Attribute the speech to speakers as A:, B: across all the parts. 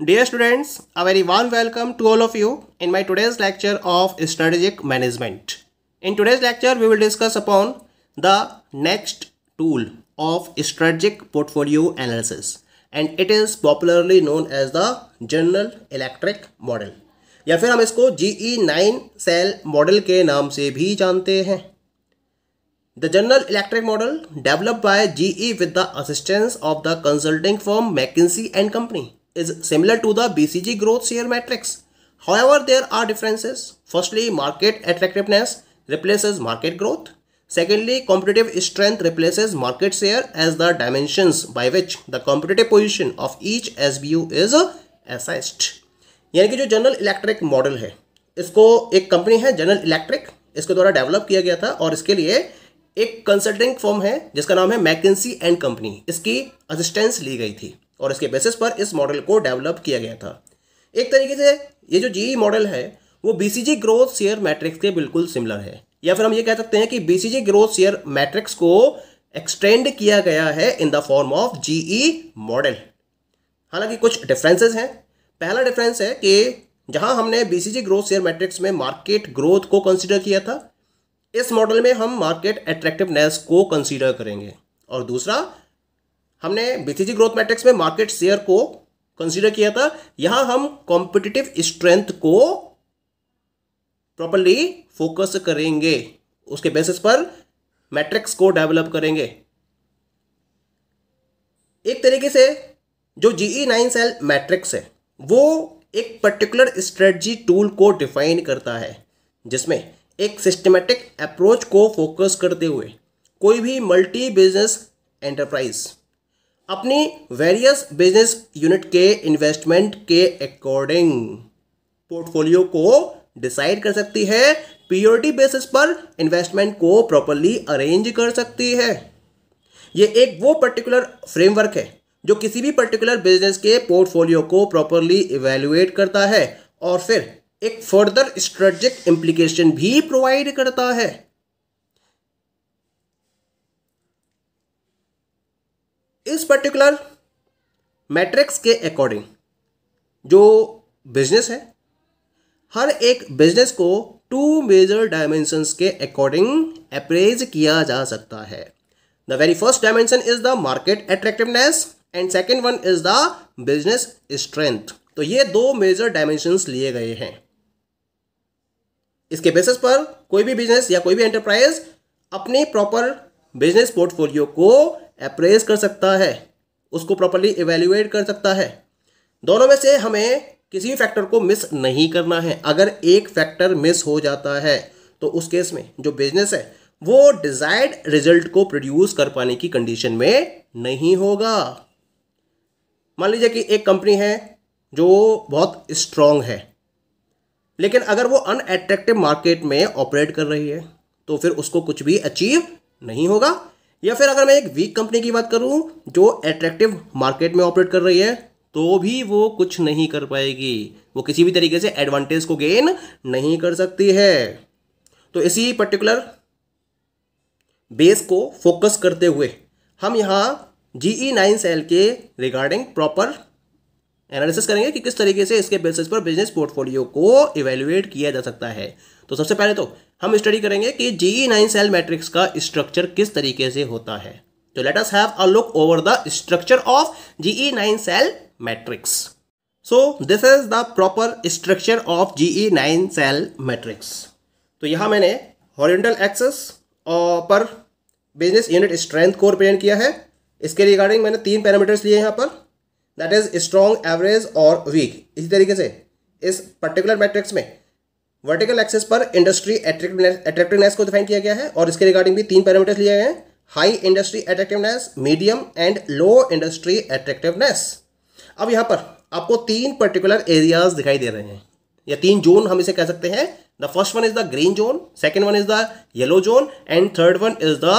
A: Dear students, a very warm welcome to all of you in my today's lecture of strategic management. In today's lecture, we will discuss upon the next tool of strategic portfolio analysis and it is popularly known as the General Electric model. या फिर हम इसको G E nine cell model के नाम से भी जानते हैं the general electric model developed by GE with the assistance of the consulting firm McKinsey and company is similar to the BCG growth share matrix. However, there are differences. Firstly, market attractiveness replaces market growth. Secondly, competitive strength replaces market share as the dimensions by which the competitive position of each SBU is assessed. यानी कि जो general electric model है इसको एक company है general electric इसके द्वारा develop किया गया था और इसके लिए एक कंसल्टिंग फर्म है जिसका नाम है मैकेंसी एंड कंपनी इसकी असिस्टेंस ली गई थी और इसके बेसिस पर इस मॉडल को डेवलप किया गया था एक तरीके से ये जो जी मॉडल है वो बीसीजी ग्रोथ शेयर मैट्रिक्स के बिल्कुल सिमिलर है या फिर हम ये कह सकते हैं कि बीसीजी ग्रोथ शेयर मैट्रिक्स को एक्सटेंड किया गया है in the form of G model हालांकि कुछ डिफरेंसेस हैं पहला डिफरेंस है कि जहां हमने बीसीजी ग्रोथ शेयर मैट्रिक्स में मार्केट ग्रोथ को कंसिडर किया था इस मॉडल में हम मार्केट एट्रैक्टिवनेस को कंसिडर करेंगे और दूसरा हमने बीसीजी ग्रोथ मैट्रिक्स में मार्केट शेयर को कंसीडर किया था यहां हम कॉम्पिटिटिव स्ट्रेंथ को प्रॉपरली फोकस करेंगे उसके बेसिस पर मैट्रिक्स को डेवलप करेंगे एक तरीके से जो जीई नाइन सेल मैट्रिक्स है वो एक पर्टिकुलर स्ट्रेटजी टूल को डिफाइन करता है जिसमें एक सिस्टमेटिक अप्रोच को फोकस करते हुए कोई भी मल्टी बिजनेस एंटरप्राइज अपनी वेरियस बिजनेस यूनिट के इन्वेस्टमेंट के अकॉर्डिंग पोर्टफोलियो को डिसाइड कर सकती है प्योरिटी बेसिस पर इन्वेस्टमेंट को प्रॉपरली अरेंज कर सकती है ये एक वो पर्टिकुलर फ्रेमवर्क है जो किसी भी पर्टिकुलर बिजनेस के पोर्टफोलियो को प्रॉपरली इवेल्युएट करता है और फिर एक फर्दर स्ट्रेटजिक इम्प्लीकेशन भी प्रोवाइड करता है इस पर्टिकुलर मैट्रिक्स के अकॉर्डिंग जो बिजनेस है हर एक बिजनेस को टू मेजर डायमेंशंस के अकॉर्डिंग अप्रेज किया जा सकता है the very first dimension is the market attractiveness and second one is the business strength तो ये दो मेजर डायमेंशंस लिए गए हैं इसके बेसिस पर कोई भी बिजनेस या कोई भी एंटरप्राइज अपने प्रॉपर बिजनेस पोर्टफोलियो को अप्रेज कर सकता है उसको प्रॉपरली एवेल्यूएट कर सकता है दोनों में से हमें किसी फैक्टर को मिस नहीं करना है अगर एक फैक्टर मिस हो जाता है तो उस केस में जो बिजनेस है वो डिजायर्ड रिजल्ट को प्रोड्यूस कर पाने की कंडीशन में नहीं होगा मान लीजिए कि एक कंपनी है जो बहुत स्ट्रांग है लेकिन अगर वो अनएट्रैक्टिव मार्केट में ऑपरेट कर रही है तो फिर उसको कुछ भी अचीव नहीं होगा या फिर अगर मैं एक वीक कंपनी की बात करूं जो एट्रैक्टिव मार्केट में ऑपरेट कर रही है तो भी वो कुछ नहीं कर पाएगी वो किसी भी तरीके से एडवांटेज को गेन नहीं कर सकती है तो इसी पर्टिकुलर बेस को फोकस करते हुए हम यहाँ जी ई नाइन सेल के रिगार्डिंग प्रॉपर एनालिसिस करेंगे कि किस तरीके से इसके बेसिस पर बिजनेस पोर्टफोलियो को इवेल्युएट किया जा सकता है तो सबसे पहले तो हम स्टडी करेंगे कि जी नाइन सेल मैट्रिक्स का स्ट्रक्चर किस तरीके से होता है तो let us have a look over the structure of E nine cell matrix so this is the proper structure of E nine cell matrix तो यहाँ मैंने हॉरिजेंटल एक्सेस पर बिजनेस यूनिट स्ट्रेंथ को रिप्रेजेंट किया है इसके रिगार्डिंग मैंने तीन पैरामीटर्स लिए यहाँ पर दैट इज स्ट्रॉन्ग एवरेज और वीक इसी तरीके से इस पर्टिकुलर मैट्रिक्स में वर्टिकल एक्सेस पर इंडस्ट्री अट्रैक्टिवनेस को डिफाइन किया गया है और इसके रिगार्डिंग भी तीन पैरामीटर्स लिए गए हैं high industry attractiveness medium and low industry attractiveness अब यहाँ पर आपको तीन पर्टिकुलर एरियाज दिखाई दे रहे हैं या तीन जोन हम इसे कह सकते हैं the first one is the green zone second one is the yellow zone and third one is the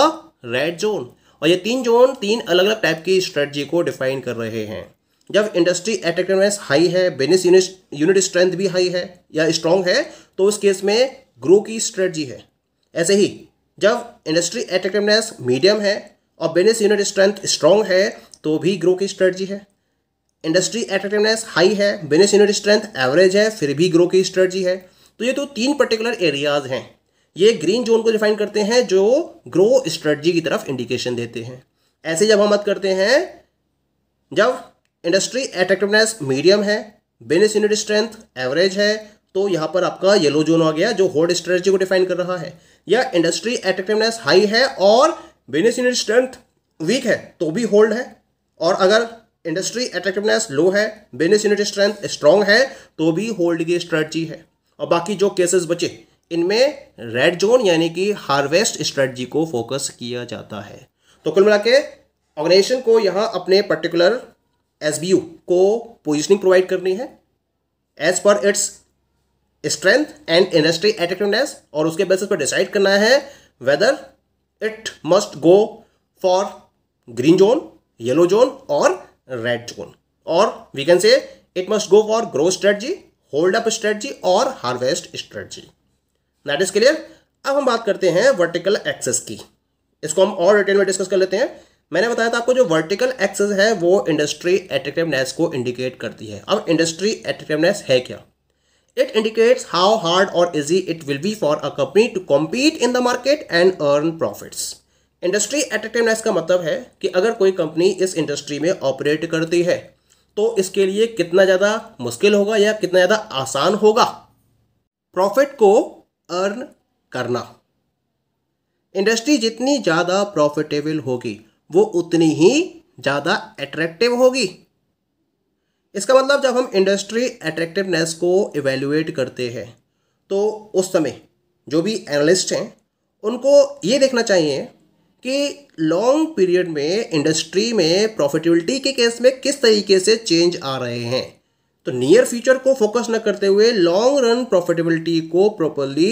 A: red zone और ये तीन जोन तीन अलग अलग टाइप की स्ट्रेटजी को डिफाइन कर रहे हैं जब इंडस्ट्री एट्रेक्टिवनेस हाई है बिजनेस यूनिट स्ट्रेंथ भी हाई है या स्ट्रांग है तो उस केस में ग्रो की स्ट्रेटजी है ऐसे ही जब इंडस्ट्री एट्रैक्टिवनेस मीडियम है और बिजनेस यूनिट स्ट्रेंथ स्ट्रांग है तो भी ग्रो की स्ट्रेटजी है इंडस्ट्री एट्रेक्टिवनेस हाई है बिजनेस यूनिट स्ट्रेंथ एवरेज है फिर भी ग्रो की स्ट्रेटजी है तो ये तो तीन पर्टिकुलर एरियाज हैं ये ग्रीन जोन को डिफाइन करते हैं जो ग्रो स्ट्रेटजी की तरफ इंडिकेशन देते हैं ऐसे जब हम बात करते हैं जब इंडस्ट्री एट्रेक्टिवनेस मीडियम है बिजनेस यूनिट स्ट्रेंथ एवरेज है तो यहाँ पर आपका येलो जोन आ गया जो होल्ड स्ट्रेटजी को डिफाइन कर रहा है या इंडस्ट्री एट्रेक्टिवनेस हाई है और बिजनेस यूनिट स्ट्रेंथ वीक है तो भी होल्ड है और अगर इंडस्ट्री एट्रेक्टिवनेस लो है बिजनेस यूनिट स्ट्रेंथ स्ट्रांग है तो भी होल्ड की स्ट्रेटजी है और बाकी जो केसेस बचे इनमें रेड जोन यानी कि हार्वेस्ट स्ट्रेटजी को फोकस किया जाता है तो कुल मिला के ऑर्गेनाइजेशन को यहाँ अपने पर्टिकुलर एस को पोजिशनिंग प्रोवाइड करनी है as per its strength and industry attractiveness और उसके बेसिस पर डिसाइड करना है whether it must go for green zone yellow zone और रेड जोन और we can say it must go for grow strategy hold up strategy और harvest strategy that is clear अब हम बात करते हैं वर्टिकल एक्सेस की इसको हम और डिटेल में डिस्कस कर लेते हैं मैंने बताया था आपको जो वर्टिकल एक्सेस है वो इंडस्ट्री एट्रेक्टिवनेस को इंडिकेट करती है अब इंडस्ट्री एट्रेक्टिवनेस है क्या इट इंडिकेट्स हाउ हार्ड और easy it will be for a company to compete in the market and earn profits industry attractiveness का मतलब है कि अगर कोई कंपनी इस इंडस्ट्री में ऑपरेट करती है तो इसके लिए कितना ज़्यादा मुश्किल होगा या कितना ज़्यादा आसान होगा प्रॉफिट को अर्न करना इंडस्ट्री जितनी ज़्यादा प्रॉफिटेबल होगी वो उतनी ही ज़्यादा एट्रैक्टिव होगी इसका मतलब जब हम इंडस्ट्री एट्रैक्टिवनेस को इवेल्युएट करते हैं तो उस समय जो भी एनालिस्ट हैं उनको ये देखना चाहिए कि लॉन्ग पीरियड में इंडस्ट्री में प्रॉफिटेबिलिटी के केस में किस तरीके से चेंज आ रहे हैं तो नियर फ्यूचर को फोकस न करते हुए लॉन्ग रन प्रॉफिटेबिलिटी को प्रॉपरली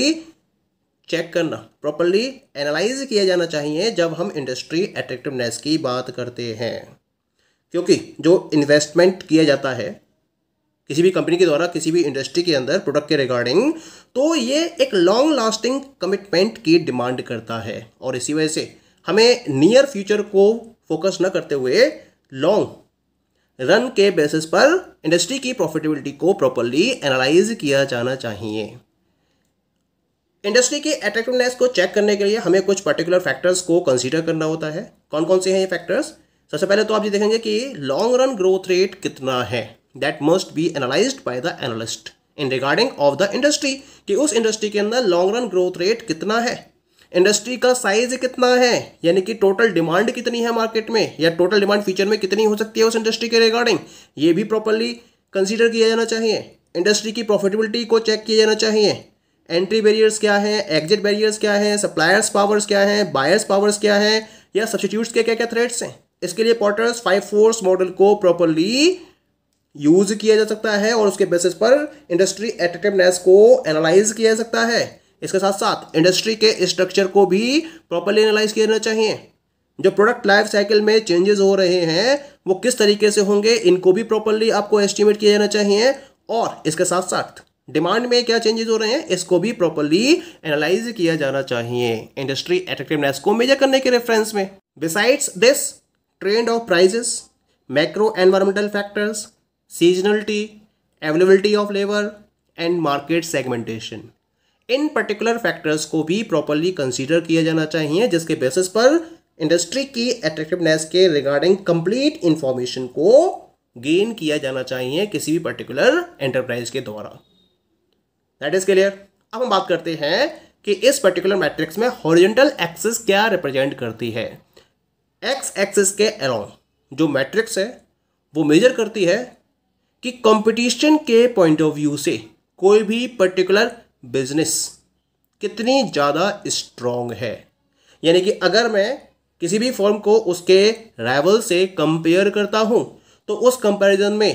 A: चेक करना प्रॉपरली एनालाइज किया जाना चाहिए जब हम इंडस्ट्री अट्रैक्टिवनेस की बात करते हैं क्योंकि जो इन्वेस्टमेंट किया जाता है किसी भी कंपनी के द्वारा किसी भी इंडस्ट्री के अंदर प्रोडक्ट के रिगार्डिंग तो ये एक लॉन्ग लास्टिंग कमिटमेंट की डिमांड करता है और इसी वजह से हमें नियर फ्यूचर को फोकस न करते हुए लॉन्ग रन के बेसिस पर इंडस्ट्री की प्रॉफिटेबिलिटी को प्रॉपरली एनालाइज किया जाना चाहिए इंडस्ट्री की अट्रैक्टिवनेस को चेक करने के लिए हमें कुछ पर्टिकुलर फैक्टर्स को कंसीडर करना होता है कौन कौन से हैं ये फैक्टर्स सबसे पहले तो आप ये देखेंगे कि लॉन्ग रन ग्रोथ रेट कितना है that must be analyse by the analyst in regarding of the industry कि उस इंडस्ट्री के अंदर लॉन्ग रन ग्रोथ रेट कितना है इंडस्ट्री का साइज कितना है यानी कि टोटल डिमांड कितनी है मार्केट में या टोटल डिमांड फ्यूचर में कितनी हो सकती है उस इंडस्ट्री के रिगार्डिंग ये भी प्रॉपरली कंसिडर किया जाना चाहिए इंडस्ट्री की प्रॉफिटेबिलिटी को चेक किया जाना चाहिए एंट्री बैरियर्स क्या है एग्जिट बैरियर्स क्या है सप्लायर्स पावर्स क्या है बायर्स पावर्स क्या है या सब्सिट्यूट्स के क्या क्या थ्रेड्स हैं इसके लिए पॉटर्स फाइव फोर्स मॉडल को प्रॉपरली यूज किया जा सकता है और उसके बेसिस पर इंडस्ट्री एट्रेक्टिवनेस को एनालाइज किया जा सकता है इसके साथ साथ इंडस्ट्री के स्ट्रक्चर को भी प्रॉपरली एनालाइज किया जाना चाहिए जो प्रोडक्ट लाइफ साइकिल में चेंजेस हो रहे हैं वो किस तरीके से होंगे इनको भी प्रॉपरली आपको एस्टिमेट किया जाना चाहिए और इसके साथ साथ डिमांड में क्या चेंजेस हो रहे हैं इसको भी प्रॉपरली एनालाइज किया जाना चाहिए इंडस्ट्री एट्रेक्टिवनेस को मेजर करने के रेफरेंस में besides this trend of prices macro environmental factors seasonality availability of labour and market segmentation in particular factors को भी प्रॉपरली कंसिडर किया जाना चाहिए जिसके बेसिस पर इंडस्ट्री की अट्रैक्टिवनेस के रिगार्डिंग कंप्लीट इंफॉर्मेशन को गेन किया जाना चाहिए किसी भी पर्टिकुलर एंटरप्राइज के द्वारा दैट इज क्लियर अब हम बात करते हैं कि इस पर्टिकुलर मैट्रिक्स में हॉरिजेंटल एक्सिस क्या रिप्रेजेंट करती है एक्स एक्सिस के अलॉन्ग जो मैट्रिक्स है वो मेजर करती है कि कंपटीशन के पॉइंट ऑफ व्यू से कोई भी पर्टिकुलर बिजनेस कितनी ज़्यादा स्ट्रॉन्ग है यानी कि अगर मैं किसी भी फॉर्म को उसके राइवल से कंपेयर करता हूँ तो उस कंपैरिजन में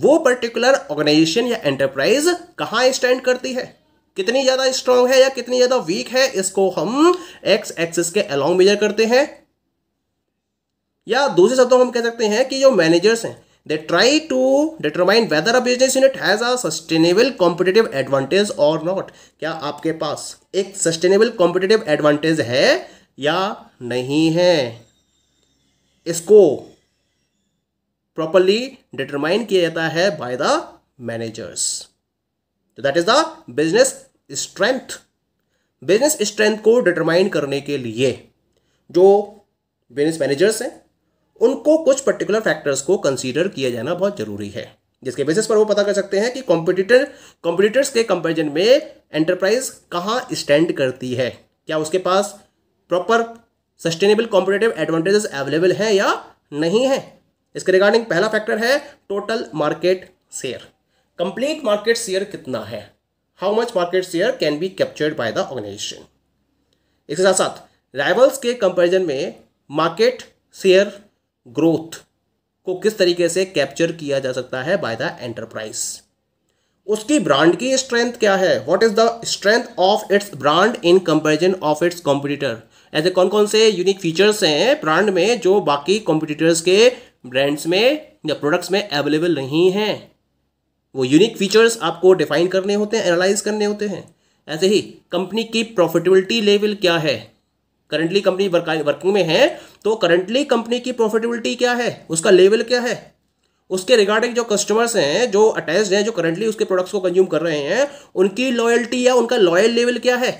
A: वो पर्टिकुलर ऑर्गेनाइजेशन या एंटरप्राइज कहाँ स्टैंड करती है कितनी ज़्यादा स्ट्रांग है या कितनी ज़्यादा वीक है इसको हम एक्स एक्सिस के अलॉन्ग मेजर करते हैं या दूसरे शब्दों में हम कह सकते हैं कि जो मैनेजर्स हैं they try to determine whether business unit unit has a sustainable competitive advantage or क्या आपके पास एक सस्टेनेबल कॉम्पिटेटिव एडवांटेज है या नहीं है इसको properly determined किया जाता है by the managers तो that is the business strength business strength को determine करने के लिए जो बिजनेस मैनेजर्स हैं उनको कुछ पर्टिकुलर फैक्टर्स को कंसीडर किया जाना बहुत जरूरी है जिसके बेसिस पर वो पता कर सकते हैं कि कॉम्पिटिटर कॉम्पिटिटर्स के कंपेरिजन में एंटरप्राइज कहाँ स्टैंड करती है क्या उसके पास proper sustainable competitive advantages available हैं या नहीं है इसके रिगार्डिंग पहला फैक्टर है total market share complete market share कितना है how much market share can be captured by the organization इसके साथ साथ राइवल्स के कंपेरिजन में मार्केट शेयर ग्रोथ को किस तरीके से कैप्चर किया जा सकता है बाय द एंटरप्राइज उसकी ब्रांड की स्ट्रेंथ क्या है what is the strength of its brand in comparison of its competitor ऐसे कौन कौन से यूनिक फीचर्स हैं ब्रांड में जो बाकी कॉम्पिटिटर्स के ब्रांड्स में या प्रोडक्ट्स में अवेलेबल नहीं हैं वो यूनिक फीचर्स आपको डिफाइन करने होते हैं एनालाइज करने होते हैं ऐसे ही कंपनी की प्रॉफिटेबिलिटी लेवल क्या है करंटली कंपनी वर्किंग में है तो करंटली कंपनी की प्रॉफिटेबिलिटी क्या है उसका लेवल क्या है उसके रिगार्डिंग जो कस्टमर्स हैं जो अटैच हैं जो करंटली उसके प्रोडक्ट्स को कंज्यूम कर रहे हैं उनकी लॉयल्टी या उनका लॉयल लेवल क्या है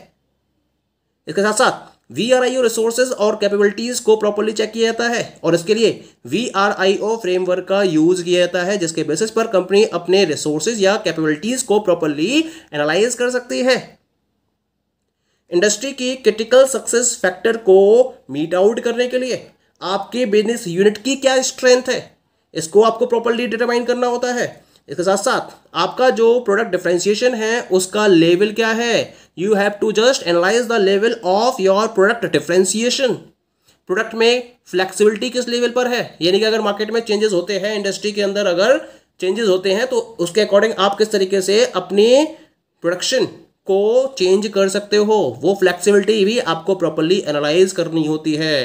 A: इसके साथ साथ V R I O resources और कैपेबिलिटीज को प्रॉपरली चेक किया जाता है और इसके लिए V R I O framework का यूज किया जाता है जिसके बेसिस पर कंपनी अपने रिसोर्सेज या कैपेबिलिटीज को प्रॉपरली एनालाइज कर सकती है इंडस्ट्री की क्रिटिकल सक्सेस फैक्टर को मीट आउट करने के लिए आपके बिजनेस यूनिट की क्या स्ट्रेंथ है इसको आपको प्रॉपरली डिटरमाइन करना होता है इसके साथ साथ आपका जो प्रोडक्ट डिफ्रेंशिएशन है उसका लेवल क्या है you have to just analyse the level of your product differentiation product में फ्लेक्सिबिलिटी किस लेवल पर है यानी कि अगर मार्केट में चेंजेस होते हैं इंडस्ट्री के अंदर अगर चेंजेस होते हैं तो उसके अकॉर्डिंग आप किस तरीके से अपने प्रोडक्शन को चेंज कर सकते हो वो फ्लेक्सिबिलिटी भी आपको प्रॉपरली एनालाइज करनी होती है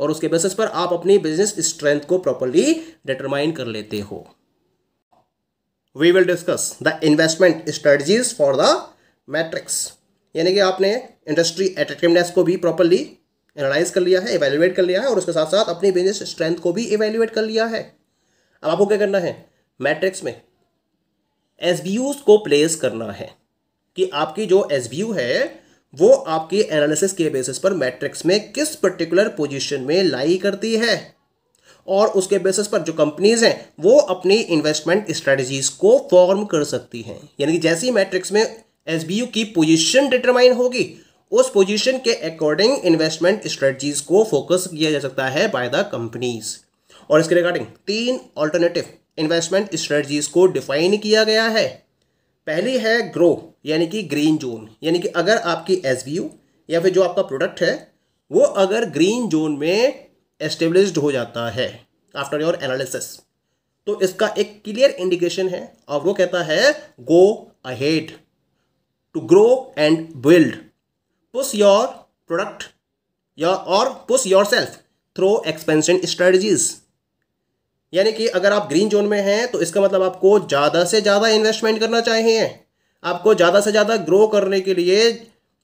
A: और उसके बेसिस पर आप अपनी बिजनेस स्ट्रेंथ को प्रॉपरली डिटरमाइन कर लेते हो we will discuss the investment strategies for the matrix यानी कि आपने इंडस्ट्री एट्रेक्टिवनेस को भी प्रॉपरली एनालाइज कर लिया है एवेल्युएट कर लिया है और उसके साथ साथ अपनी बिजनेस स्ट्रेंथ को भी एवेल्युएट कर लिया है अब आपको क्या करना है मैट्रिक्स में एस को प्लेस करना है कि आपकी जो एस है वो आपकी एनालिसिस के बेसिस पर मैट्रिक्स में किस पर्टिकुलर पोजीशन में लाई करती है और उसके बेसिस पर जो कंपनीज हैं वो अपनी इन्वेस्टमेंट स्ट्रेटजीज को फॉर्म कर सकती हैं यानी कि जैसी मैट्रिक्स में एस की पोजिशन डिटरमाइन होगी उस पोजीशन के अकॉर्डिंग इन्वेस्टमेंट स्ट्रेटजीज को फोकस किया जा सकता है बाय द कंपनीज और इसके रिगार्डिंग तीन ऑल्टरनेटिव इन्वेस्टमेंट स्ट्रेटजीज को डिफाइन किया गया है पहली है ग्रो यानी कि ग्रीन जोन यानी कि अगर आपकी एस या फिर जो आपका प्रोडक्ट है वो अगर ग्रीन जोन में एस्टेब्लिश हो जाता है आफ्टर योर एनालिसिस तो इसका एक क्लियर इंडिकेशन है और वो कहता है go ahead to grow and build push your product या और push yourself through expansion strategies यानी कि अगर आप ग्रीन जोन में हैं तो इसका मतलब आपको ज़्यादा से ज़्यादा इन्वेस्टमेंट करना चाहिए आपको ज़्यादा से ज़्यादा ग्रो करने के लिए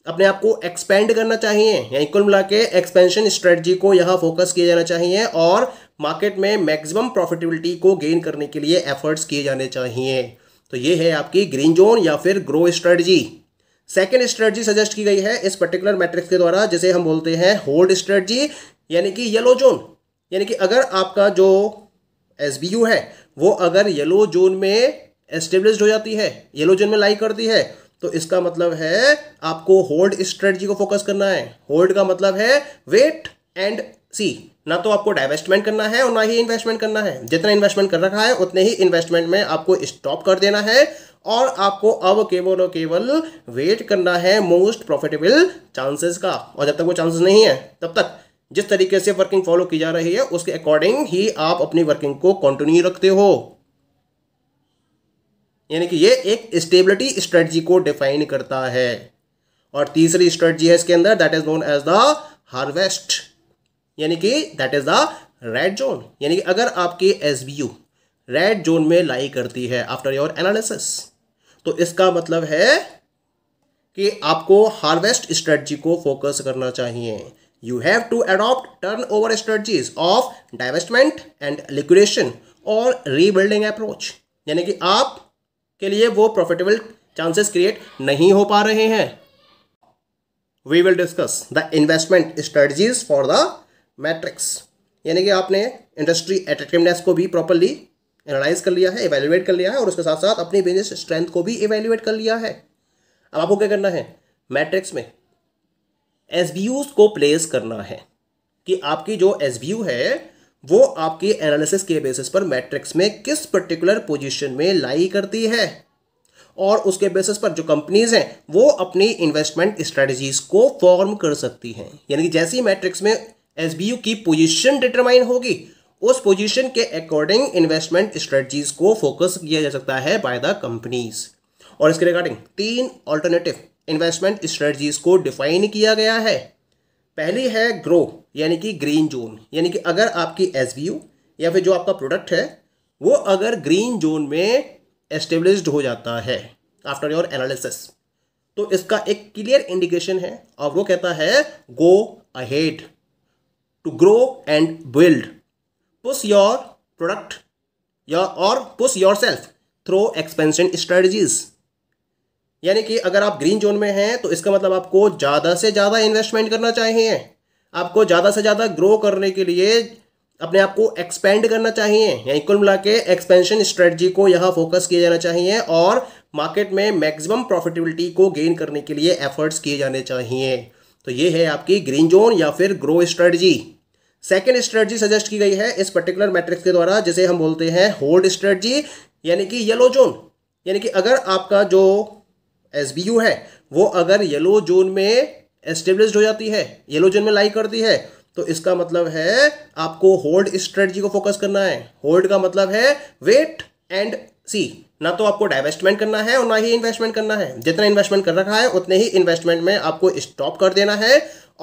A: अपने आप को एक्सपेंड करना चाहिए यानी कुल मिला के एक्सपेंशन स्ट्रेटजी को यहाँ फोकस किया जाना चाहिए और मार्केट में मैक्सिमम प्रॉफिटेबिलिटी को गेन करने के लिए एफर्ट्स किए जाने चाहिए तो ये है आपकी ग्रीन जोन या फिर grow strategy second strategy suggest की गई है इस पर्टिकुलर मैट्रिक्स के द्वारा जिसे हम बोलते हैं होल्ड स्ट्रेटजी यानी कि येलो जोन यानी कि अगर आपका जो एस है वो अगर येलो जोन में एस्टेब्लिश हो जाती है येलो जोन में लाई करती है तो इसका मतलब है आपको होल्ड स्ट्रेटजी को फोकस करना है होल्ड का मतलब है वेट एंड सी ना तो आपको डाइवेस्टमेंट करना है और ना ही इन्वेस्टमेंट करना है जितना इन्वेस्टमेंट कर रखा है उतने ही इन्वेस्टमेंट में आपको स्टॉप कर देना है और आपको अब केवल और केवल वेट करना है मोस्ट प्रॉफिटेबल चांसेस का और जब तक वो चांसेस नहीं है तब तक जिस तरीके से वर्किंग फॉलो की जा रही है उसके अकॉर्डिंग ही आप अपनी वर्किंग को कंटिन्यू रखते हो यानी कि ये एक स्टेबिलिटी स्ट्रेटजी को डिफाइन करता है और तीसरी स्ट्रेटजी है इसके अंदर that is known as the harvest यानी कि that is the red zone यानी कि अगर आपके एस रेड जोन में लाई करती है आफ्टर योर एनालिसिस तो इसका मतलब है कि आपको हार्वेस्ट स्ट्रेटजी को फोकस करना चाहिए you have to to turn over strategies of divestment and liquidation और रीबिल्डिंग अप्रोच यानी कि आप के लिए वो प्रॉफिटेबल चांसेस क्रिएट नहीं हो पा रहे हैं we will discuss the investment strategies for the matrix यानी कि आपने इंडस्ट्री एट्रेक्टिवनेस को भी प्रॉपरली एनालाइज कर लिया है इवेल्युएट कर लिया है और उसके साथ साथ अपनी बिजनेस स्ट्रेंथ को भी इवेल्युएट कर लिया है अब आपको क्या करना है मैट्रिक्स में एस को प्लेस करना है कि आपकी जो एस है वो आपकी एनालिसिस के बेसिस पर मैट्रिक्स में किस पर्टिकुलर पोजीशन में लाई करती है और उसके बेसिस पर जो कंपनीज हैं वो अपनी इन्वेस्टमेंट स्ट्रेटजीज को फॉर्म कर सकती हैं यानी कि जैसी मैट्रिक्स में एस की पोजीशन डिटरमाइन होगी उस पोजीशन के अकॉर्डिंग इन्वेस्टमेंट स्ट्रेटजीज को फोकस किया जा सकता है बाय द कंपनीज और इसके रिगार्डिंग तीन ऑल्टरनेटिव इन्वेस्टमेंट स्ट्रेटजीज को डिफाइन किया गया है पहली है ग्रो यानी कि ग्रीन जोन यानी कि अगर आपकी एस या फिर जो आपका प्रोडक्ट है वो अगर ग्रीन जोन में एस्टेब्लिश्ड हो जाता है आफ्टर योर एनालिसिस तो इसका एक क्लियर इंडिकेशन है और वो कहता है go ahead to grow and build push your product या और push yourself through expansion strategies यानी कि अगर आप ग्रीन जोन में हैं तो इसका मतलब आपको ज़्यादा से ज़्यादा इन्वेस्टमेंट करना चाहिए आपको ज़्यादा से ज़्यादा ग्रो करने के लिए अपने आप को एक्सपेंड करना चाहिए यानी कुल मिला के एक्सपेंशन स्ट्रेटजी को यहाँ फोकस किया जाना चाहिए और मार्केट में मैक्सिमम प्रॉफिटेबिलिटी को गेन करने के लिए एफर्ट्स किए जाने चाहिए तो ये है आपकी ग्रीन जोन या फिर grow strategy second strategy suggest की गई है इस पर्टिकुलर मैट्रिक्स के द्वारा जिसे हम बोलते हैं होल्ड स्ट्रेटजी यानी कि येलो जोन यानी कि अगर आपका जो एस है वो अगर येलो जोन में एस्टेब्लिश हो जाती है येलो जोन में लाई करती है तो इसका मतलब है आपको होल्ड स्ट्रेटजी को फोकस करना है होल्ड का मतलब है वेट एंड सी ना तो आपको डाइवेस्टमेंट करना है और ना ही इन्वेस्टमेंट करना है जितना इन्वेस्टमेंट कर रखा है उतने ही इन्वेस्टमेंट में आपको स्टॉप कर देना है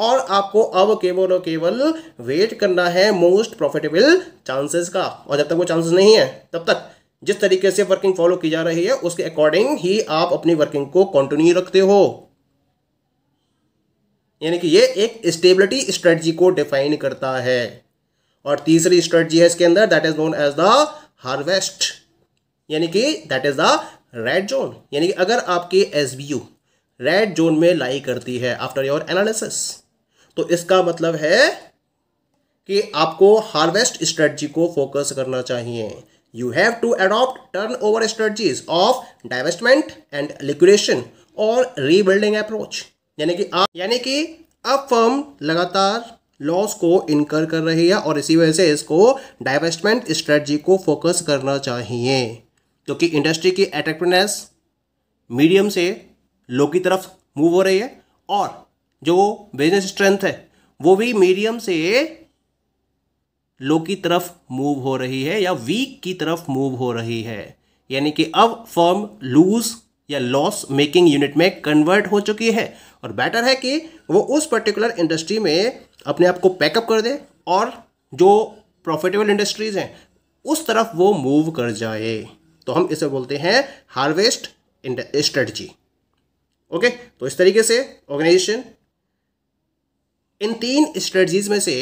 A: और आपको अब केवल और केवल वेट करना है मोस्ट प्रॉफिटेबल चांसेस का और जब तक वो चांसेस नहीं है तब तक जिस तरीके से वर्किंग फॉलो की जा रही है उसके अकॉर्डिंग ही आप अपनी वर्किंग को कंटिन्यू रखते हो यानी कि ये एक स्टेबिलिटी स्ट्रेटजी को डिफाइन करता है और तीसरी स्ट्रेटजी है इसके अंदर that is known as the harvest यानी कि that is the red zone यानी कि अगर आपके एस रेड जोन में लाई करती है आफ्टर योर एनालिसिस तो इसका मतलब है कि आपको हार्वेस्ट स्ट्रेटजी को फोकस करना चाहिए you have to adopt turnover strategies of divestment and liquidation और rebuilding approach यानी कि आप यानी कि अब फर्म लगातार लॉस को इनकर कर रही है और इसी वजह से इसको डाइवेस्टमेंट स्ट्रेटजी को फोकस करना चाहिए क्योंकि तो इंडस्ट्री की अट्रैक्टिवनेस मीडियम से लो की तरफ मूव हो रही है और जो बिजनेस स्ट्रेंथ है वो भी मीडियम से लो की तरफ मूव हो रही है या वीक की तरफ मूव हो रही है यानी कि अब फर्म लूज या लॉस मेकिंग यूनिट में कन्वर्ट हो चुकी है और बेटर है कि वो उस पर्टिकुलर इंडस्ट्री में अपने आप को पैकअप कर दे और जो प्रॉफिटेबल इंडस्ट्रीज हैं उस तरफ वो मूव कर जाए तो हम इसे बोलते हैं हार्वेस्ट स्ट्रेटजी ओके तो इस तरीके से ऑर्गेनाइजेशन इन तीन स्ट्रेटजीज में से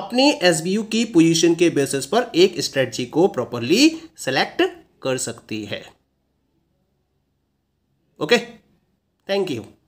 A: अपनी एस की पोजीशन के बेसिस पर एक स्ट्रेटजी को प्रॉपरली सेलेक्ट कर सकती है ओके थैंक यू